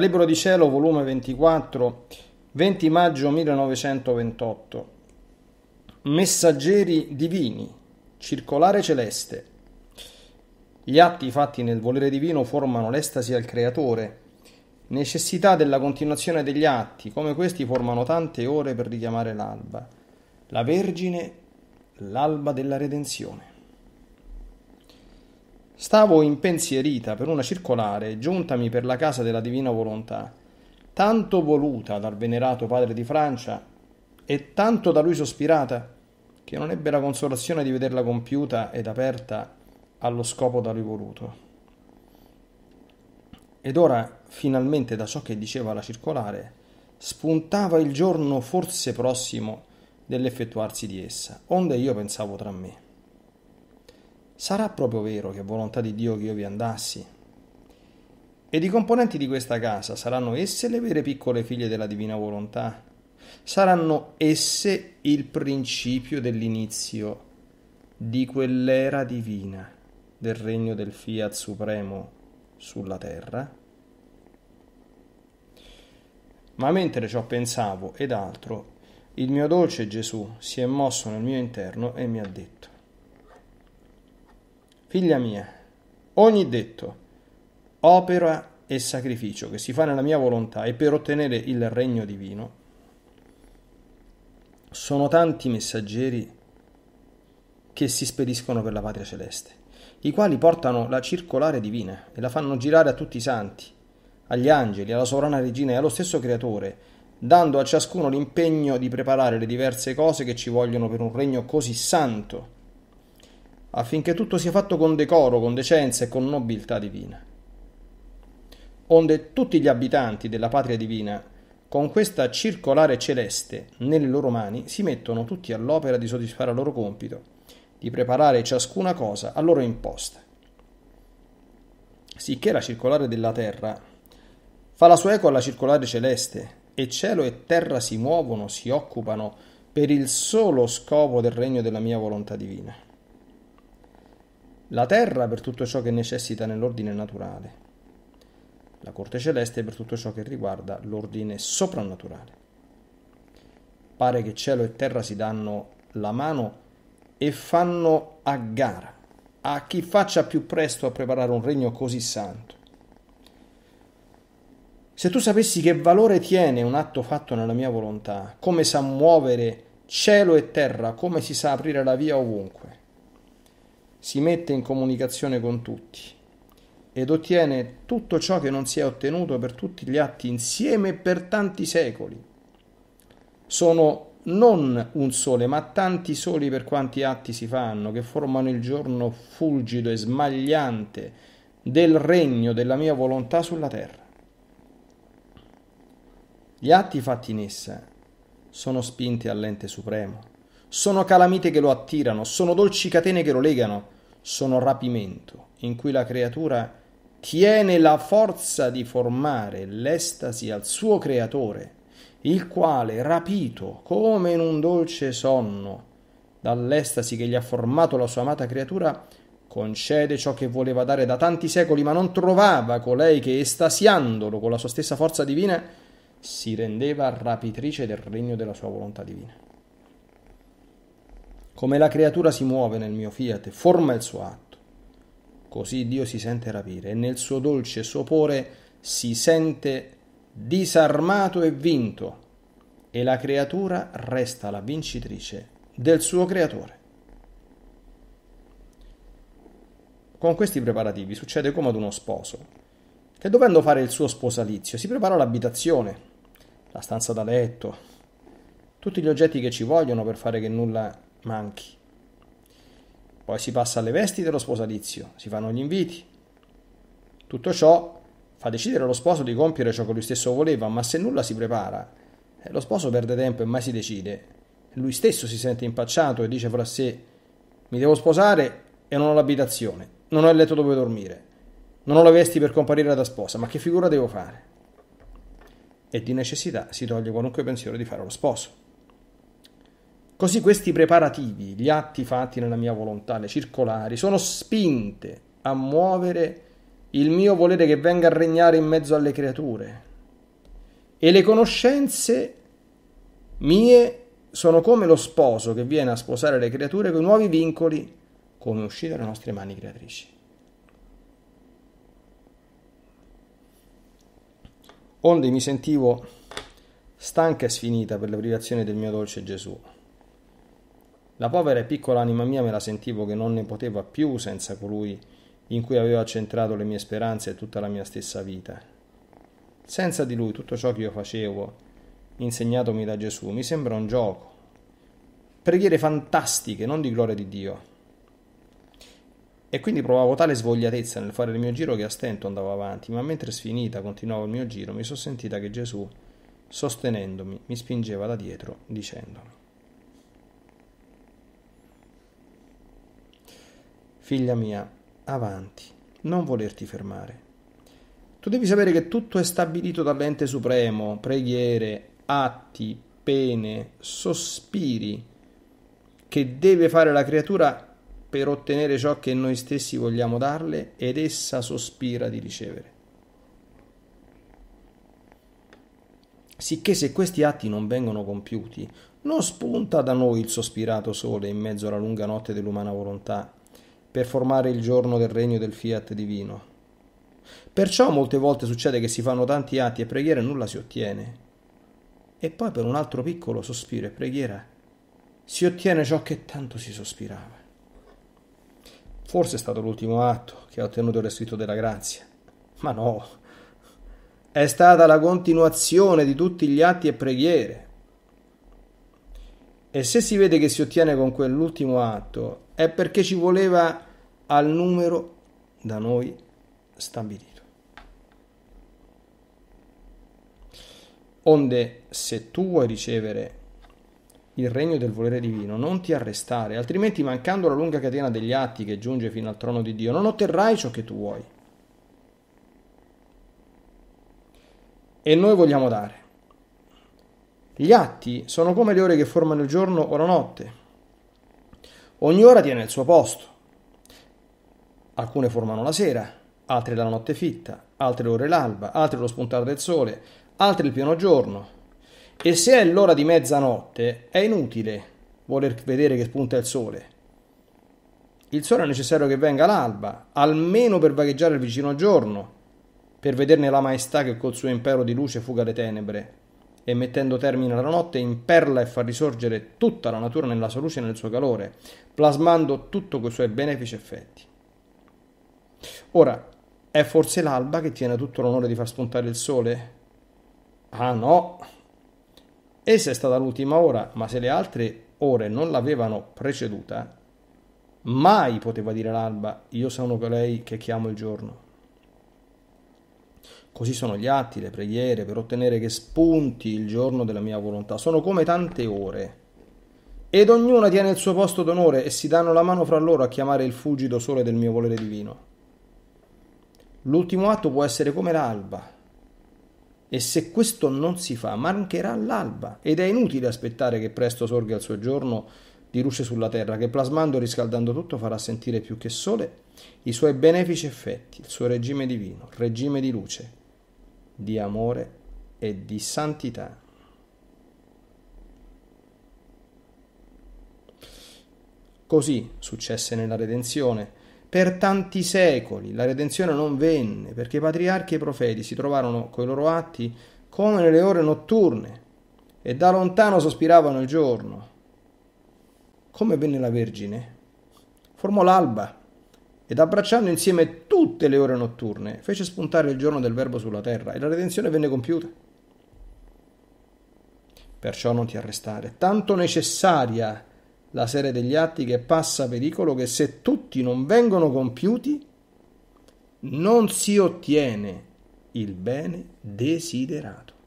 Libro di Cielo, volume 24, 20 maggio 1928. Messaggeri divini, circolare celeste. Gli atti fatti nel volere divino formano l'estasi al creatore. Necessità della continuazione degli atti, come questi formano tante ore per richiamare l'alba. La Vergine, l'alba della redenzione. Stavo impensierita per una circolare giuntami per la casa della divina volontà, tanto voluta dal venerato padre di Francia e tanto da lui sospirata, che non ebbe la consolazione di vederla compiuta ed aperta allo scopo da lui voluto. Ed ora, finalmente, da ciò che diceva la circolare, spuntava il giorno forse prossimo dell'effettuarsi di essa, onde io pensavo tra me sarà proprio vero che è volontà di Dio che io vi andassi? Ed i componenti di questa casa saranno esse le vere piccole figlie della divina volontà? Saranno esse il principio dell'inizio di quell'era divina del regno del Fiat Supremo sulla terra? Ma mentre ciò pensavo ed altro, il mio dolce Gesù si è mosso nel mio interno e mi ha detto, Figlia mia, ogni detto, opera e sacrificio che si fa nella mia volontà e per ottenere il regno divino, sono tanti messaggeri che si spediscono per la patria celeste, i quali portano la circolare divina e la fanno girare a tutti i santi, agli angeli, alla sovrana regina e allo stesso creatore, dando a ciascuno l'impegno di preparare le diverse cose che ci vogliono per un regno così santo affinché tutto sia fatto con decoro, con decenza e con nobiltà divina. Onde tutti gli abitanti della patria divina, con questa circolare celeste nelle loro mani, si mettono tutti all'opera di soddisfare il loro compito, di preparare ciascuna cosa a loro imposta. Sicché la circolare della terra fa la sua eco alla circolare celeste, e cielo e terra si muovono, si occupano per il solo scopo del regno della mia volontà divina la terra per tutto ciò che necessita nell'ordine naturale, la corte celeste per tutto ciò che riguarda l'ordine soprannaturale. Pare che cielo e terra si danno la mano e fanno a gara a chi faccia più presto a preparare un regno così santo. Se tu sapessi che valore tiene un atto fatto nella mia volontà, come sa muovere cielo e terra, come si sa aprire la via ovunque, si mette in comunicazione con tutti ed ottiene tutto ciò che non si è ottenuto per tutti gli atti insieme per tanti secoli. Sono non un sole, ma tanti soli per quanti atti si fanno, che formano il giorno fulgido e smagliante del regno della mia volontà sulla terra. Gli atti fatti in essa sono spinti all'ente supremo sono calamite che lo attirano, sono dolci catene che lo legano, sono rapimento in cui la creatura tiene la forza di formare l'estasi al suo creatore, il quale, rapito come in un dolce sonno dall'estasi che gli ha formato la sua amata creatura, concede ciò che voleva dare da tanti secoli, ma non trovava colei che, estasiandolo con la sua stessa forza divina, si rendeva rapitrice del regno della sua volontà divina come la creatura si muove nel mio fiat, forma il suo atto. Così Dio si sente rapire e nel suo dolce sopore si sente disarmato e vinto e la creatura resta la vincitrice del suo creatore. Con questi preparativi succede come ad uno sposo, che dovendo fare il suo sposalizio si prepara l'abitazione, la stanza da letto, tutti gli oggetti che ci vogliono per fare che nulla manchi. Poi si passa alle vesti dello sposalizio, si fanno gli inviti. Tutto ciò fa decidere lo sposo di compiere ciò che lui stesso voleva, ma se nulla si prepara, eh, lo sposo perde tempo e mai si decide. Lui stesso si sente impacciato e dice fra sé: Mi devo sposare e non ho l'abitazione, non ho il letto dove dormire, non ho le vesti per comparire da sposa, ma che figura devo fare? E di necessità si toglie qualunque pensiero di fare lo sposo. Così questi preparativi, gli atti fatti nella mia volontà, le circolari, sono spinte a muovere il mio volere che venga a regnare in mezzo alle creature. E le conoscenze mie sono come lo sposo che viene a sposare le creature con nuovi vincoli, come uscire dalle nostre mani creatrici. Onde mi sentivo stanca e sfinita per la privazione del mio dolce Gesù. La povera e piccola anima mia me la sentivo che non ne poteva più senza colui in cui avevo centrato le mie speranze e tutta la mia stessa vita. Senza di lui tutto ciò che io facevo, insegnatomi da Gesù, mi sembra un gioco. Preghiere fantastiche, non di gloria di Dio. E quindi provavo tale svogliatezza nel fare il mio giro che a stento andavo avanti, ma mentre sfinita continuavo il mio giro, mi sono sentita che Gesù, sostenendomi, mi spingeva da dietro, dicendomi. Figlia mia, avanti, non volerti fermare. Tu devi sapere che tutto è stabilito dall'ente supremo, preghiere, atti, pene, sospiri, che deve fare la creatura per ottenere ciò che noi stessi vogliamo darle ed essa sospira di ricevere. Sicché se questi atti non vengono compiuti, non spunta da noi il sospirato sole in mezzo alla lunga notte dell'umana volontà per formare il giorno del regno del fiat divino. Perciò molte volte succede che si fanno tanti atti e preghiere e nulla si ottiene. E poi per un altro piccolo sospiro e preghiera si ottiene ciò che tanto si sospirava. Forse è stato l'ultimo atto che ha ottenuto il restituto della grazia, ma no, è stata la continuazione di tutti gli atti e preghiere. E se si vede che si ottiene con quell'ultimo atto è perché ci voleva al numero da noi stabilito. Onde se tu vuoi ricevere il regno del volere divino, non ti arrestare, altrimenti mancando la lunga catena degli atti che giunge fino al trono di Dio, non otterrai ciò che tu vuoi. E noi vogliamo dare. Gli atti sono come le ore che formano il giorno o la notte. Ogni ora tiene il suo posto. Alcune formano la sera, altre la notte fitta, altre l'ora l'alba, altre lo spuntare del sole, altre il pieno giorno. E se è l'ora di mezzanotte, è inutile voler vedere che spunta il sole. Il sole è necessario che venga l'alba, almeno per vagheggiare il vicino giorno, per vederne la maestà che col suo impero di luce fuga le tenebre e mettendo termine alla notte imperla e fa risorgere tutta la natura nella sua luce e nel suo calore, plasmando tutto coi suoi benefici effetti. Ora, è forse l'alba che tiene tutto l'onore di far spuntare il sole? Ah no! Essa è stata l'ultima ora, ma se le altre ore non l'avevano preceduta, mai poteva dire l'alba, io sono colei che chiamo il giorno. Così sono gli atti, le preghiere, per ottenere che spunti il giorno della mia volontà. Sono come tante ore. Ed ognuna tiene il suo posto d'onore e si danno la mano fra loro a chiamare il fugido sole del mio volere divino. L'ultimo atto può essere come l'alba. E se questo non si fa, mancherà l'alba. Ed è inutile aspettare che presto sorga il suo giorno di luce sulla terra, che plasmando e riscaldando tutto farà sentire più che sole i suoi benefici effetti, il suo regime divino, regime di luce, di amore e di santità. Così successe nella redenzione. Per tanti secoli la redenzione non venne perché i patriarchi e i profeti si trovarono coi loro atti come nelle ore notturne e da lontano sospiravano il giorno. Come venne la Vergine? Formò l'alba ed abbracciando insieme tutte le ore notturne, fece spuntare il giorno del Verbo sulla terra e la redenzione venne compiuta. Perciò non ti arrestare, tanto necessaria la serie degli atti che passa pericolo che se tutti non vengono compiuti, non si ottiene il bene desiderato.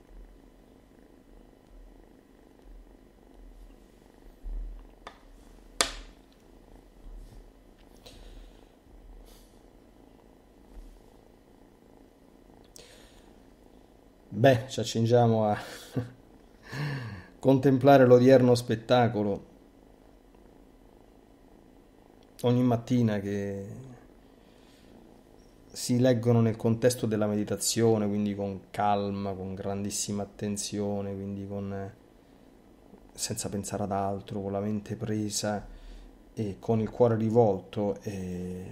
Beh, ci accingiamo a contemplare l'odierno spettacolo ogni mattina che si leggono nel contesto della meditazione, quindi con calma, con grandissima attenzione, quindi con, senza pensare ad altro, con la mente presa e con il cuore rivolto. E...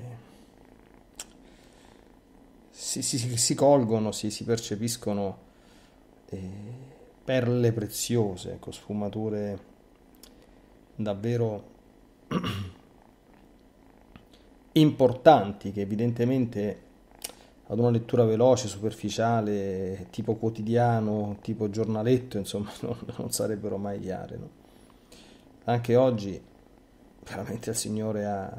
Si, si, si, colgono, si, si percepiscono perle preziose, ecco, sfumature davvero importanti che evidentemente ad una lettura veloce, superficiale, tipo quotidiano, tipo giornaletto, insomma, non, non sarebbero mai chiare. No? Anche oggi veramente il Signore ha,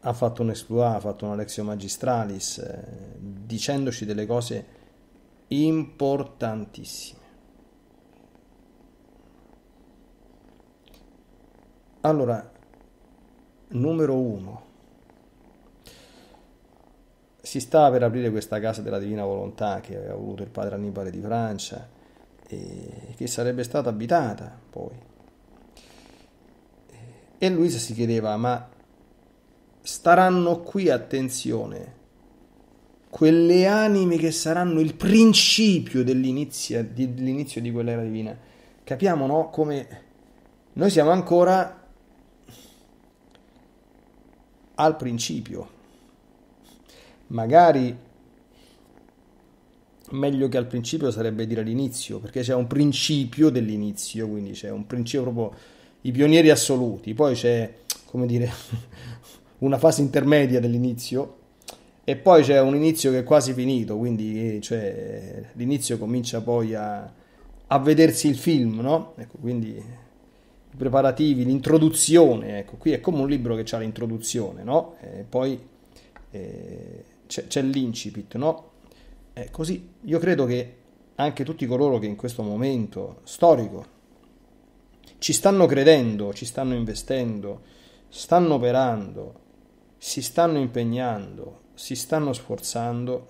ha fatto un exploit, ha fatto un Alexio Magistralis, eh, dicendoci delle cose importantissime. Allora, numero uno, si stava per aprire questa casa della Divina Volontà che aveva voluto il padre Annibale di Francia e che sarebbe stata abitata poi. E Luisa si chiedeva, ma staranno qui, attenzione, quelle anime che saranno il principio dell'inizio di, dell'inizio di quell'era divina. Capiamo, no? Come noi siamo ancora al principio. Magari meglio che al principio sarebbe dire all'inizio, perché c'è un principio dell'inizio, quindi c'è un principio proprio i pionieri assoluti, poi c'è, come dire, una fase intermedia dell'inizio e poi c'è un inizio che è quasi finito, quindi cioè, l'inizio comincia poi a, a, vedersi il film, no? Ecco, quindi i preparativi, l'introduzione, ecco, qui è come un libro che ha l'introduzione, no? E poi eh, c'è, c'è, l'incipit, no? È eh, così io credo che anche tutti coloro che in questo momento storico ci stanno credendo, ci stanno investendo, stanno operando, si stanno impegnando, si stanno sforzando,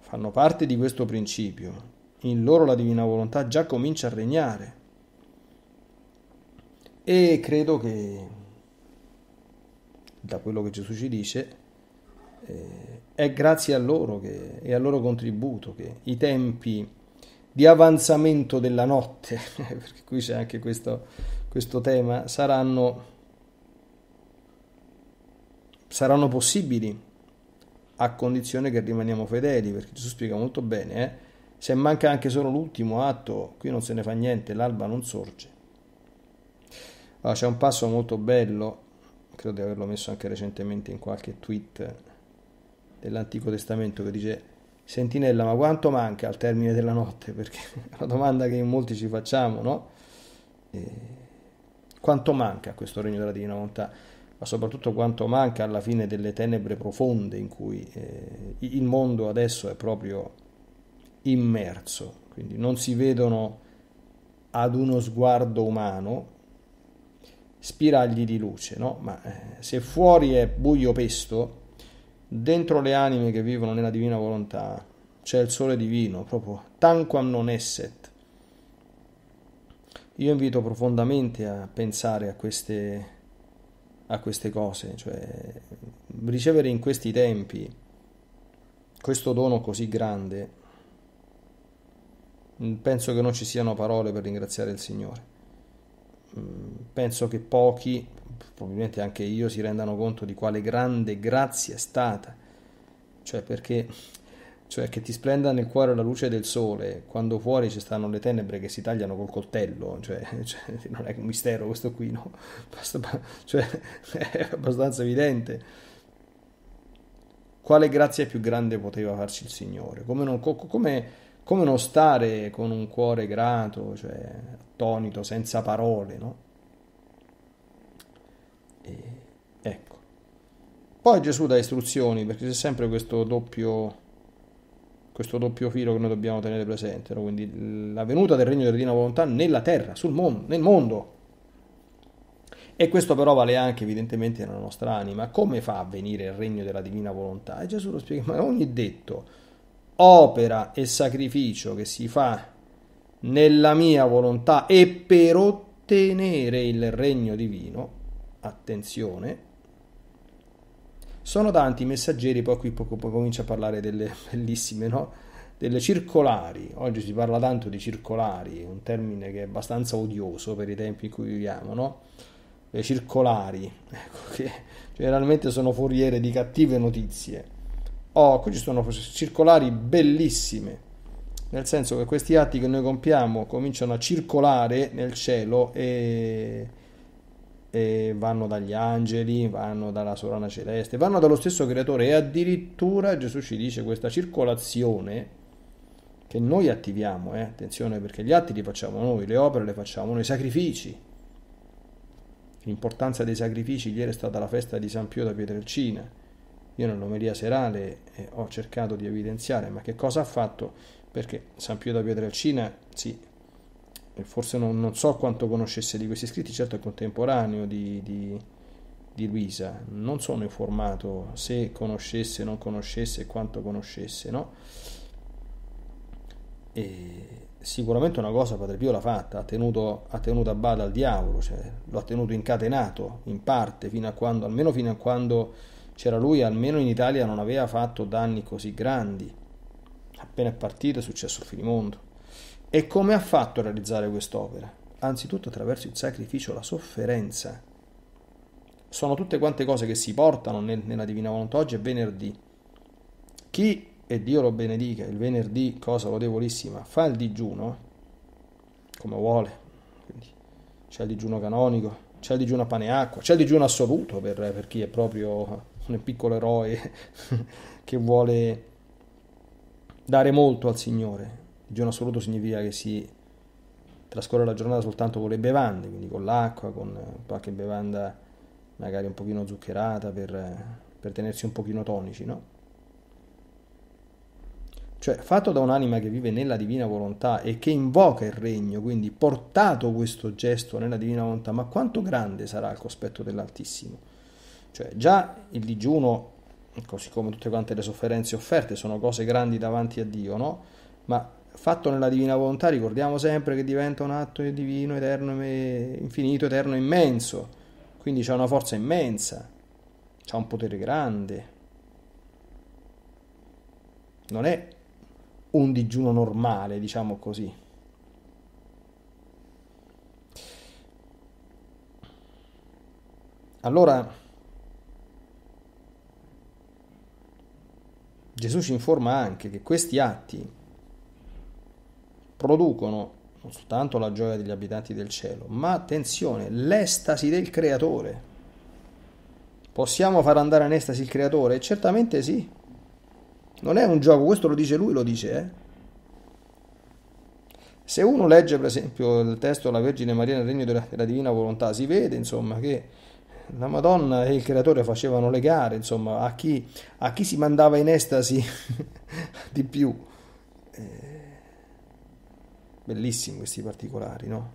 fanno parte di questo principio, in loro la divina volontà già comincia a regnare. E credo che, da quello che Gesù ci dice, eh, è grazie a loro che, e al loro contributo che i tempi di avanzamento della notte, perché qui c'è anche questo, questo tema, saranno saranno possibili a condizione che rimaniamo fedeli, perché Gesù spiega molto bene, eh? se manca anche solo l'ultimo atto, qui non se ne fa niente, l'alba non sorge. Allora, ah, c'è un passo molto bello, credo di averlo messo anche recentemente in qualche tweet dell'Antico Testamento, che dice, sentinella, ma quanto manca al termine della notte? Perché è una domanda che in molti ci facciamo, no? E... Quanto manca a questo regno della divina volontà? ma soprattutto quanto manca alla fine delle tenebre profonde in cui eh, il mondo adesso è proprio immerso, quindi non si vedono ad uno sguardo umano spiragli di luce, no? ma eh, se fuori è buio pesto, dentro le anime che vivono nella divina volontà c'è il sole divino, proprio tanquam non esset. Io invito profondamente a pensare a queste a queste cose, cioè ricevere in questi tempi questo dono così grande, mm, penso che non ci siano parole per ringraziare il Signore. Mm, penso che pochi, probabilmente anche io, si rendano conto di quale grande grazia è stata, cioè perché cioè che ti splenda nel cuore la luce del sole, quando fuori ci stanno le tenebre che si tagliano col coltello, cioè, cioè non è un mistero questo qui, no? Basta, cioè, è abbastanza evidente. Quale grazia più grande poteva farci il Signore? Come non, come, come non stare con un cuore grato, cioè, attonito, senza parole, no? E, ecco. Poi Gesù dà istruzioni, perché c'è sempre questo doppio questo doppio filo che noi dobbiamo tenere presente, no? quindi la venuta del regno della divina volontà nella terra, mon- nel mondo. E questo però vale anche evidentemente nella nostra anima. Come fa a venire il regno della divina volontà? E Gesù lo spiega, ma ogni detto, opera e sacrificio che si fa nella mia volontà e per ottenere il regno divino, attenzione, sono tanti i messaggeri, poi qui poco, poco comincia a parlare delle bellissime, no? delle circolari. Oggi si parla tanto di circolari, un termine che è abbastanza odioso per i tempi in cui viviamo, no? Le circolari, ecco, che generalmente sono foriere di cattive notizie. Oh, qui ci sono circolari bellissime, nel senso che questi atti che noi compiamo cominciano a circolare nel cielo e eh, vanno dagli angeli, vanno dalla sovrana Celeste, vanno dallo stesso creatore e addirittura Gesù ci dice questa circolazione che noi attiviamo, eh, attenzione perché gli atti li facciamo noi, le opere le facciamo noi, i sacrifici. L'importanza dei sacrifici, ieri è stata la festa di San Pio da Pietrelcina, io nell'omelia serale eh, ho cercato di evidenziare, ma che cosa ha fatto? Perché San Pio da Pietrelcina, sì, forse non, non, so quanto conoscesse di questi scritti, certo è contemporaneo di, di, di Luisa, non sono informato se conoscesse, non conoscesse, quanto conoscesse, no? E sicuramente una cosa Padre Pio l'ha fatta, ha tenuto, ha tenuto a bada il diavolo, cioè, lo ha tenuto incatenato in parte, fino a quando, almeno fino a quando c'era lui, almeno in Italia non aveva fatto danni così grandi. Appena è partito è successo il finimondo. E come ha fatto a realizzare quest'opera? Anzitutto attraverso il sacrificio, la sofferenza. Sono tutte quante cose che si portano nel, nella Divina Volontà. Oggi è venerdì. Chi, e Dio lo benedica, il venerdì, cosa lodevolissima, fa il digiuno come vuole. Quindi c'è il digiuno canonico, c'è il digiuno a pane e acqua, c'è il digiuno assoluto per, per chi è proprio un piccolo eroe che vuole dare molto al Signore digiuno assoluto significa che si trascorre la giornata soltanto con le bevande, quindi con l'acqua, con qualche bevanda magari un pochino zuccherata per, per tenersi un pochino tonici, no? Cioè, fatto da un'anima che vive nella divina volontà e che invoca il regno, quindi portato questo gesto nella divina volontà, ma quanto grande sarà il cospetto dell'Altissimo? Cioè, già il digiuno, così come tutte quante le sofferenze offerte, sono cose grandi davanti a Dio, no? Ma fatto nella divina volontà, ricordiamo sempre che diventa un atto divino, eterno, infinito, eterno, immenso. Quindi c'è una forza immensa, c'è un potere grande. Non è un digiuno normale, diciamo così. Allora, Gesù ci informa anche che questi atti producono non soltanto la gioia degli abitanti del cielo, ma attenzione, l'estasi del creatore. Possiamo far andare in estasi il creatore? Certamente sì. Non è un gioco, questo lo dice lui, lo dice, eh. Se uno legge per esempio il testo La Vergine Maria nel regno della divina volontà, si vede insomma che la Madonna e il creatore facevano le gare, insomma, a chi, a chi si mandava in estasi di più. Eh, Bellissimi questi particolari, no?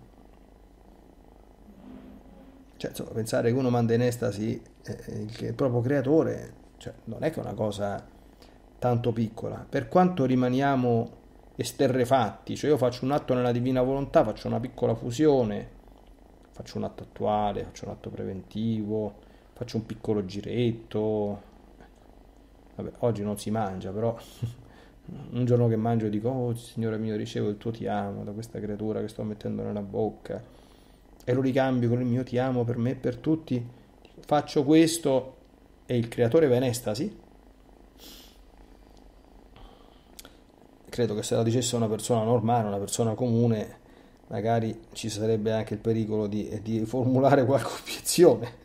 Cioè, insomma, pensare che uno manda in estasi eh, eh, il proprio creatore, cioè, non è che una cosa tanto piccola. Per quanto rimaniamo esterrefatti, cioè io faccio un atto nella divina volontà, faccio una piccola fusione, faccio un atto attuale, faccio un atto preventivo, faccio un piccolo giretto. Vabbè, oggi non si mangia, però un giorno che mangio dico, oh Signore mio, ricevo il tuo ti amo da questa creatura che sto mettendo nella bocca e lo ricambio con il mio ti amo per me e per tutti, faccio questo e il creatore va in estasi? Credo che se la dicesse una persona normale, una persona comune, magari ci sarebbe anche il pericolo di, di formulare qualche obiezione.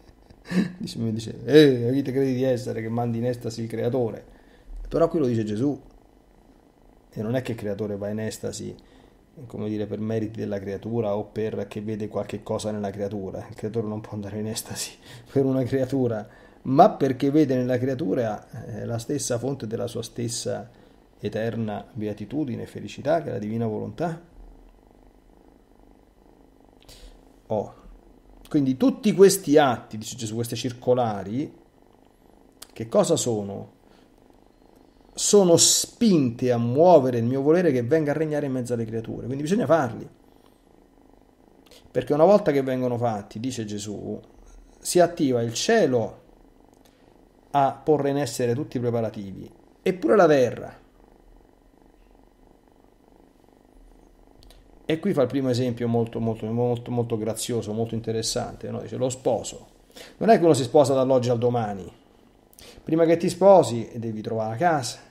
Mi dice, ehi chi credi di essere che mandi in estasi il creatore? Però qui lo dice Gesù, e non è che il creatore va in estasi come dire, per meriti della creatura o perché vede qualche cosa nella creatura. Il creatore non può andare in estasi per una creatura, ma perché vede nella creatura eh, la stessa fonte della sua stessa eterna beatitudine e felicità che è la divina volontà. Oh. Quindi tutti questi atti, dice Gesù, queste circolari, che cosa sono? sono spinte a muovere il mio volere che venga a regnare in mezzo alle creature. Quindi bisogna farli. Perché una volta che vengono fatti, dice Gesù, si attiva il cielo a porre in essere tutti i preparativi, eppure la terra. E qui fa il primo esempio molto, molto, molto, molto grazioso, molto interessante. No? Dice lo sposo. Non è che uno si sposa dall'oggi al domani. Prima che ti sposi devi trovare la casa,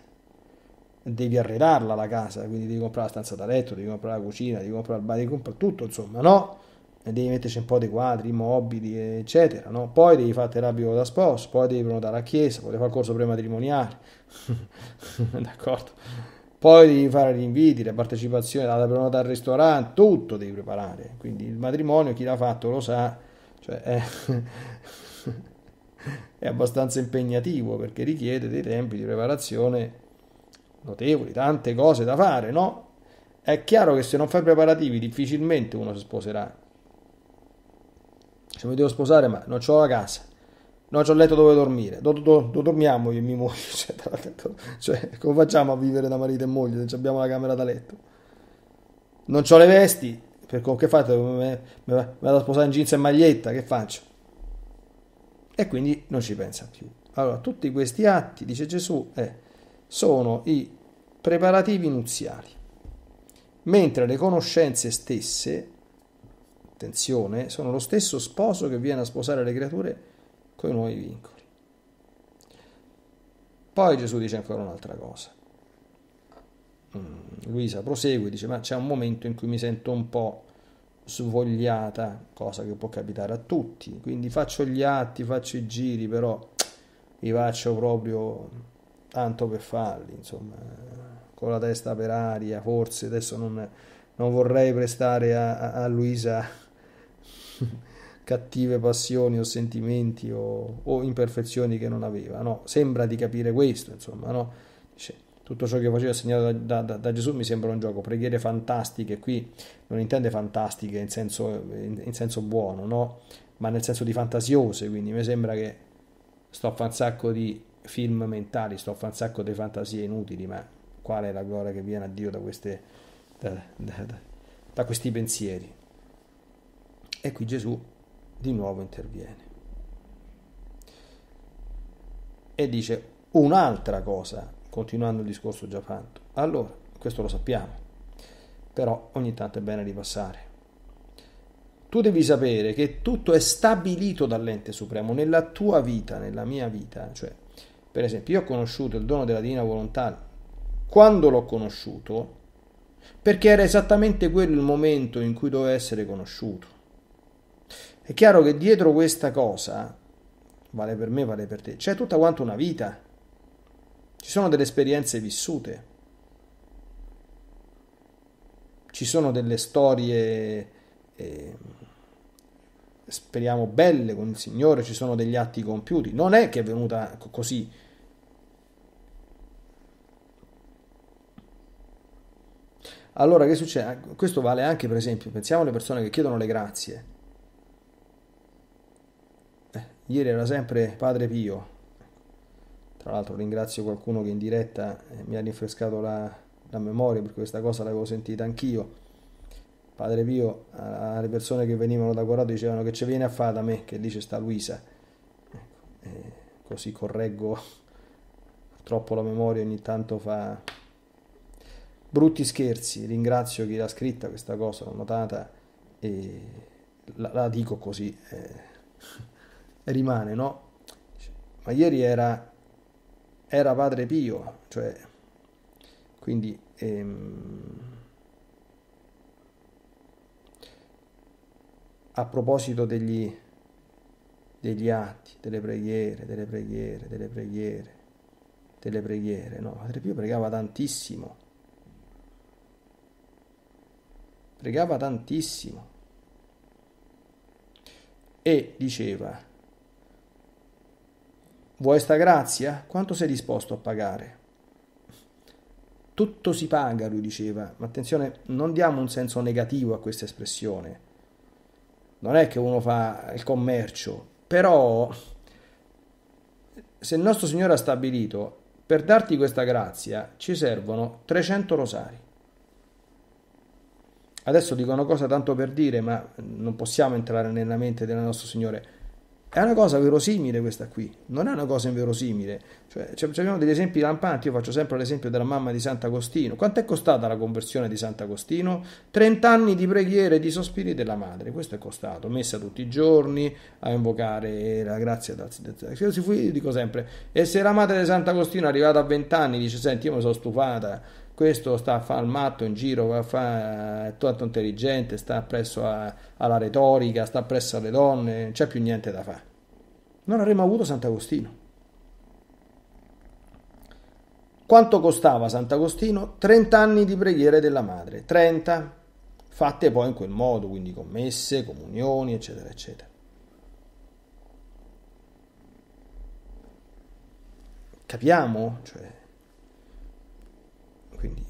devi arredarla la casa, quindi devi comprare la stanza da letto, devi comprare la cucina, devi comprare il bar, devi comprare tutto, insomma, no? E Devi metterci un po' dei quadri, mobili, eccetera, no? Poi devi fare terapia da sposo, poi devi prenotare la chiesa, poi devi fare il corso prematrimoniale, d'accordo? Poi devi fare gli inviti, la partecipazione, la prenotare al ristorante, tutto devi preparare. Quindi il matrimonio, chi l'ha fatto lo sa, cioè è, è abbastanza impegnativo perché richiede dei tempi di preparazione notevoli, tante cose da fare, no? È chiaro che se non fai preparativi difficilmente uno si sposerà. Se mi devo sposare ma non ho la casa, non ho il letto dove dormire, dove do, do, dormiamo io e mia moglie, cioè, cioè, come facciamo a vivere da marito e moglie se abbiamo la camera da letto? Non ho le vesti, per che fate? Me, me vado a sposare in jeans e maglietta, che faccio? E quindi non ci pensa più. Allora, tutti questi atti, dice Gesù, è eh, sono i preparativi nuziali, mentre le conoscenze stesse, attenzione, sono lo stesso sposo che viene a sposare le creature con i nuovi vincoli. Poi Gesù dice ancora un'altra cosa. Mm, Luisa prosegue, dice, ma c'è un momento in cui mi sento un po' svogliata, cosa che può capitare a tutti, quindi faccio gli atti, faccio i giri, però li faccio proprio tanto per farli, insomma, con la testa per aria, forse adesso non, non vorrei prestare a, a Luisa cattive passioni o sentimenti o, o, imperfezioni che non aveva, no? Sembra di capire questo, insomma, no? Dice, tutto ciò che faceva segnato da, da, da, Gesù mi sembra un gioco, preghiere fantastiche, qui non intende fantastiche in senso, in, in senso buono, no? ma nel senso di fantasiose, quindi mi sembra che sto a fare un sacco di film mentali, sto a fare un sacco di fantasie inutili, ma quale è la gloria che viene a Dio da, queste, da, da, da questi pensieri? E qui Gesù di nuovo interviene e dice un'altra cosa, continuando il discorso già fatto. Allora, questo lo sappiamo, però ogni tanto è bene ripassare. Tu devi sapere che tutto è stabilito dall'ente supremo nella tua vita, nella mia vita, cioè per esempio, io ho conosciuto il dono della divina volontà quando l'ho conosciuto, perché era esattamente quello il momento in cui doveva essere conosciuto. È chiaro che dietro questa cosa, vale per me, vale per te, c'è tutta quanto una vita. Ci sono delle esperienze vissute. Ci sono delle storie, eh, speriamo, belle con il Signore, ci sono degli atti compiuti. Non è che è venuta così Allora che succede? Ah, questo vale anche per esempio, pensiamo alle persone che chiedono le grazie. Eh, ieri era sempre Padre Pio, tra l'altro ringrazio qualcuno che in diretta eh, mi ha rinfrescato la, la memoria perché questa cosa l'avevo sentita anch'io. Padre Pio alle persone che venivano da Corrado dicevano che ci viene a fare da me, che lì c'è sta Luisa. Ecco, eh, così correggo troppo la memoria ogni tanto fa brutti scherzi, ringrazio chi l'ha scritta questa cosa, l'ho notata e la, la dico così, eh, rimane, no? Ma ieri era, era Padre Pio, cioè, quindi... Ehm, a proposito degli, degli, atti, delle preghiere, delle preghiere, delle preghiere, delle preghiere, no? Padre Pio pregava tantissimo pregava tantissimo e diceva, vuoi sta grazia? Quanto sei disposto a pagare? Tutto si paga, lui diceva, ma attenzione, non diamo un senso negativo a questa espressione. Non è che uno fa il commercio, però se il nostro Signore ha stabilito, per darti questa grazia ci servono 300 rosari. Adesso dico una cosa tanto per dire, ma non possiamo entrare nella mente del nostro Signore. È una cosa verosimile questa qui, non è una cosa inverosimile. Cioè, abbiamo degli esempi lampanti, io faccio sempre l'esempio della mamma di Sant'Agostino. Quanto è costata la conversione di Sant'Agostino? 30 anni di preghiere e di sospiri della madre, questo è costato, messa tutti i giorni a invocare la grazia del Signore. Io dico sempre, e se la madre di Sant'Agostino è arrivata a 20 anni dice, senti, io mi sono stufata, questo sta a fare il matto in giro, a fa, è tutto intelligente, sta presso a, alla retorica, sta presso alle donne, non c'è più niente da fare. Non avremmo avuto Sant'Agostino. Quanto costava Sant'Agostino? 30 anni di preghiere della madre, 30 fatte poi in quel modo, quindi commesse, comunioni, eccetera, eccetera. Capiamo? Cioè, quindi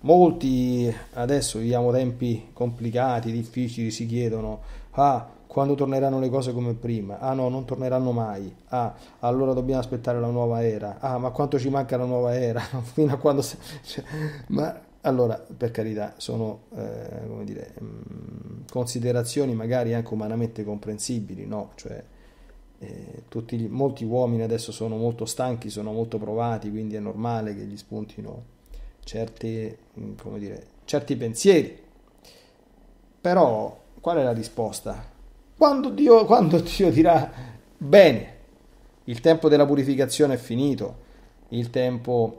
molti adesso viviamo tempi complicati, difficili, si chiedono, ah, quando torneranno le cose come prima? Ah no, non torneranno mai. Ah, allora dobbiamo aspettare la nuova era. Ah, ma quanto ci manca la nuova era? Fino a quando... Cioè, ma allora, per carità, sono eh, come dire, mm, considerazioni magari anche umanamente comprensibili, no? Cioè, eh, tutti gli, molti uomini adesso sono molto stanchi, sono molto provati, quindi è normale che gli spuntino certi, mm, dire, certi pensieri. Però qual è la risposta? Quando Dio, quando Dio dirà bene, il tempo della purificazione è finito, il tempo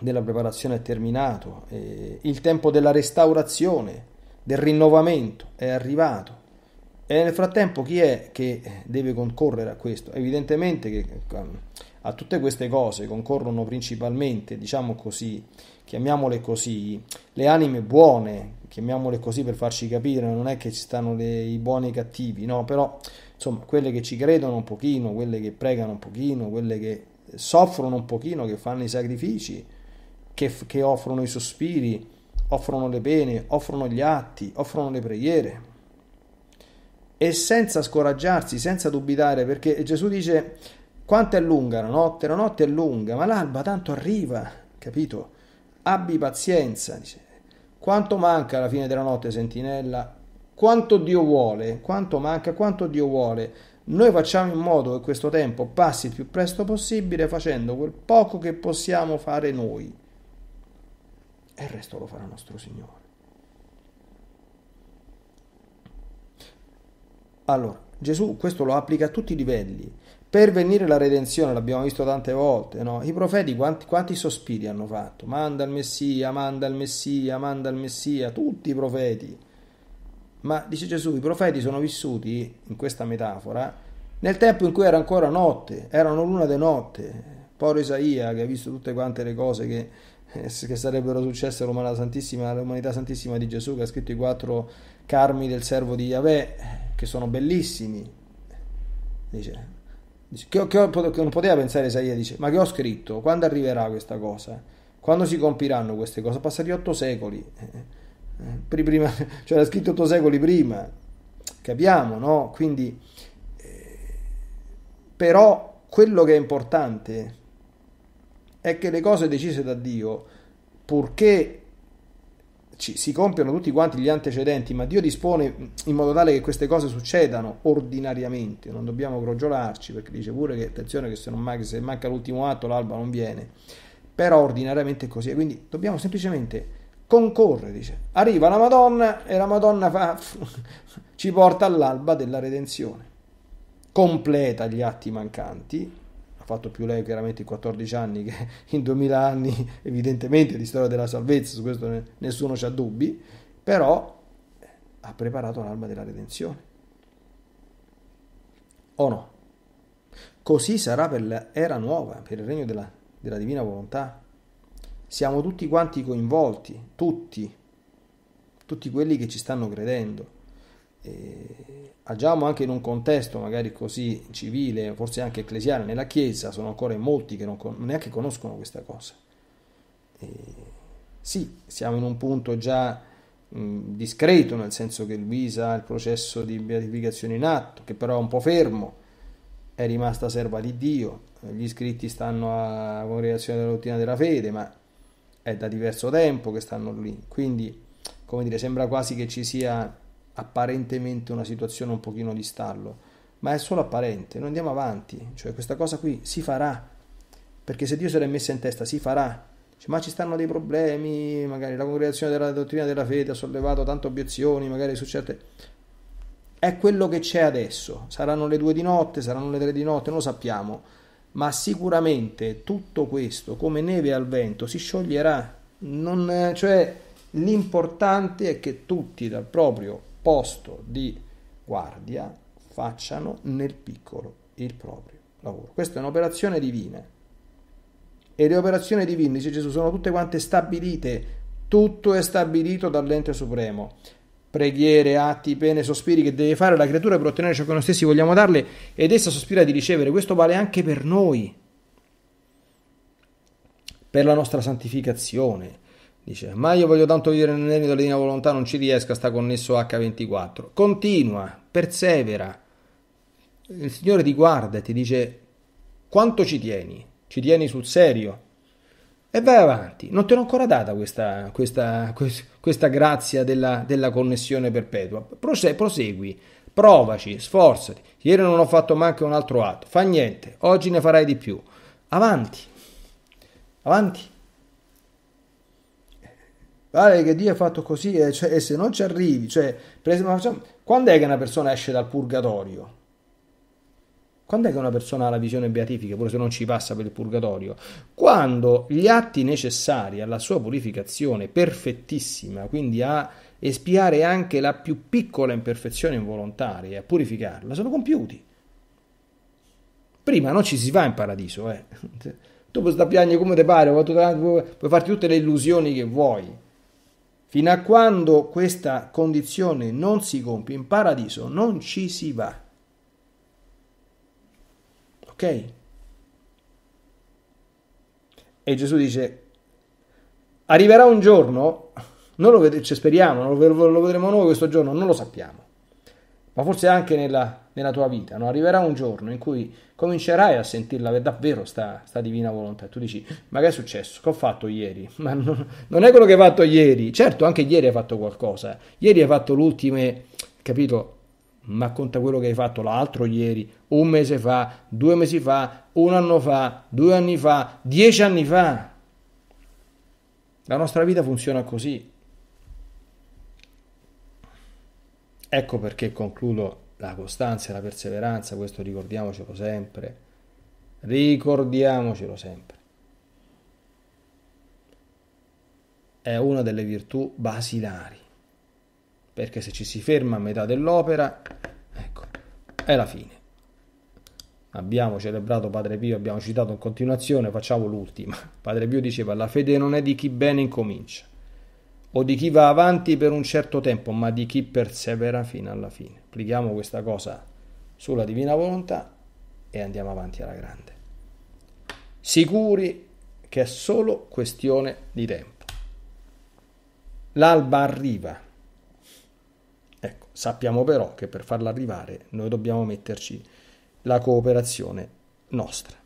della preparazione è terminato, eh, il tempo della restaurazione, del rinnovamento è arrivato. E nel frattempo chi è che deve concorrere a questo? Evidentemente che a tutte queste cose concorrono principalmente, diciamo così, chiamiamole così, le anime buone, chiamiamole così per farci capire, non è che ci stanno le, i buoni e i cattivi, no, però insomma, quelle che ci credono un pochino, quelle che pregano un pochino, quelle che soffrono un pochino, che fanno i sacrifici, che, che offrono i sospiri, offrono le pene, offrono gli atti, offrono le preghiere e senza scoraggiarsi, senza dubitare, perché Gesù dice quanto è lunga la notte? La notte è lunga, ma l'alba tanto arriva, capito? Abbi pazienza. Dice. Quanto manca alla fine della notte, sentinella? Quanto Dio vuole, quanto manca, quanto Dio vuole. Noi facciamo in modo che questo tempo passi il più presto possibile facendo quel poco che possiamo fare noi. E il resto lo farà nostro Signore. Allora, Gesù questo lo applica a tutti i livelli per venire la redenzione, l'abbiamo visto tante volte, no? I profeti quanti, quanti, sospiri hanno fatto? Manda il Messia, manda il Messia, manda il Messia, tutti i profeti. Ma dice Gesù, i profeti sono vissuti, in questa metafora, nel tempo in cui era ancora notte, erano l'una di notte. Poro Isaia, che ha visto tutte quante le cose che, eh, che sarebbero successe all'umanità santissima, all'umanità santissima di Gesù, che ha scritto i quattro carmi del servo di Yahweh, che sono bellissimi. Dice, che, che, che, non poteva pensare Isaia, dice, ma che ho scritto? Quando arriverà questa cosa? Quando si compiranno queste cose? Passati otto secoli. Prima, cioè era scritto otto secoli prima. Capiamo, no? Quindi, eh, però quello che è importante è che le cose decise da Dio, purché ci, si compiono tutti quanti gli antecedenti, ma Dio dispone in modo tale che queste cose succedano ordinariamente, non dobbiamo crogiolarci perché dice pure che attenzione che se, manca, se manca l'ultimo atto l'alba non viene, però ordinariamente è così, quindi dobbiamo semplicemente concorrere, dice. Arriva la Madonna e la Madonna fa, ci porta all'alba della redenzione, completa gli atti mancanti fatto più lei chiaramente in 14 anni che in 2000 anni evidentemente di storia della salvezza, su questo nessuno ha dubbi, però ha preparato l'alma della redenzione. O no? Così sarà per l'era nuova, per il regno della, della divina volontà. Siamo tutti quanti coinvolti, tutti, tutti quelli che ci stanno credendo eh, agiamo anche in un contesto magari così civile, forse anche ecclesiale, nella Chiesa sono ancora in molti che non con- neanche conoscono questa cosa. Eh, sì, siamo in un punto già mh, discreto, nel senso che il visa, il processo di beatificazione in atto, che però è un po' fermo, è rimasta serva di Dio, gli iscritti stanno alla congregazione della dottrina della fede, ma è da diverso tempo che stanno lì, quindi come dire, sembra quasi che ci sia apparentemente una situazione un pochino di stallo, ma è solo apparente, noi andiamo avanti, cioè questa cosa qui si farà, perché se Dio se l'è messa in testa si farà, cioè, ma ci stanno dei problemi, magari la congregazione della dottrina della fede ha sollevato tante obiezioni, magari su certe... È quello che c'è adesso, saranno le due di notte, saranno le tre di notte, non lo sappiamo, ma sicuramente tutto questo, come neve al vento, si scioglierà. Non, cioè, l'importante è che tutti dal proprio posto di guardia facciano nel piccolo il proprio lavoro. Questa è un'operazione divina. E le operazioni divine, dice Gesù, sono tutte quante stabilite, tutto è stabilito dall'ente supremo. Preghiere, atti, pene, sospiri che deve fare la creatura per ottenere ciò che noi stessi vogliamo darle ed essa sospira di ricevere. Questo vale anche per noi, per la nostra santificazione, Dice, ma io voglio tanto vivere nel merito della divina volontà, non ci riesco, sta connesso H24. Continua, persevera. Il Signore ti guarda e ti dice, quanto ci tieni? Ci tieni sul serio? E vai avanti, non te l'ho ancora data questa, questa, questa grazia della, della, connessione perpetua. Prose, prosegui, provaci, sforzati. Ieri non ho fatto manco un altro atto, fa niente, oggi ne farai di più. Avanti, avanti guarda che Dio ha fatto così e, eh, cioè, e, se non ci arrivi, cioè, per facciamo, quando è che una persona esce dal purgatorio? Quando è che una persona ha la visione beatifica, pure se non ci passa per il purgatorio? Quando gli atti necessari alla sua purificazione perfettissima, quindi a espiare anche la più piccola imperfezione involontaria, e a purificarla, sono compiuti. Prima non ci si va in paradiso, eh. Tu puoi sta piangere come ti pare, puoi farti tutte le illusioni che vuoi. Fino a quando questa condizione non si compie in paradiso non ci si va. Ok? E Gesù dice, arriverà un giorno, non lo ved- cioè speriamo, non lo, lo vedremo noi questo giorno, non lo sappiamo ma forse anche nella, nella tua vita, no? arriverà un giorno in cui comincerai a sentirla davvero sta, divina volontà. E tu dici, ma che è successo? Che ho fatto ieri? Ma non, non è quello che hai fatto ieri. Certo, anche ieri hai fatto qualcosa. Ieri hai fatto l'ultime, capito? ma conta quello che hai fatto l'altro ieri, un mese fa, due mesi fa, un anno fa, due anni fa, dieci anni fa. La nostra vita funziona così. Ecco perché concludo la costanza e la perseveranza, questo ricordiamocelo sempre, ricordiamocelo sempre. È una delle virtù basilari, perché se ci si ferma a metà dell'opera, ecco, è la fine. Abbiamo celebrato Padre Pio, abbiamo citato in continuazione, facciamo l'ultima. Padre Pio diceva la fede non è di chi bene incomincia, o di chi va avanti per un certo tempo, ma di chi persevera fino alla fine. Applichiamo questa cosa sulla divina volontà e andiamo avanti alla grande. Sicuri che è solo questione di tempo. L'alba arriva. Ecco, sappiamo però che per farla arrivare noi dobbiamo metterci la cooperazione nostra.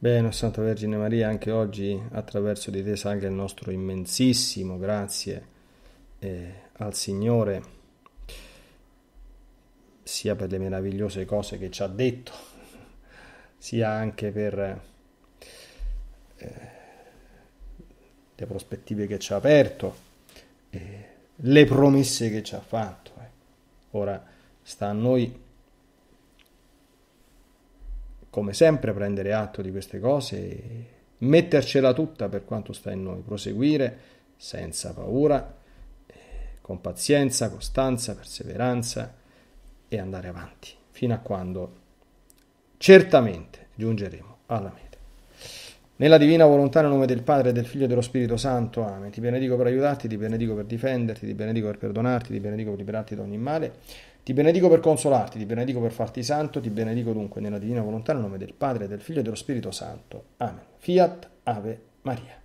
Bene, Santa Vergine Maria, anche oggi attraverso di te salga il nostro immensissimo grazie eh, al Signore, sia per le meravigliose cose che ci ha detto, sia anche per eh, le prospettive che ci ha aperto, eh, le promesse che ci ha fatto. Eh. Ora sta a noi come sempre prendere atto di queste cose e mettercela tutta per quanto sta in noi, proseguire senza paura, eh, con pazienza, costanza, perseveranza e andare avanti fino a quando certamente giungeremo alla meta. Nella divina volontà, nel nome del Padre, del Figlio e dello Spirito Santo, amen. Ti benedico per aiutarti, ti benedico per difenderti, ti benedico per perdonarti, ti benedico per liberarti da ogni male. Ti benedico per consolarti, ti benedico per farti santo, ti benedico dunque nella divina volontà nel nome del Padre, del Figlio e dello Spirito Santo. Amen. Fiat Ave Maria.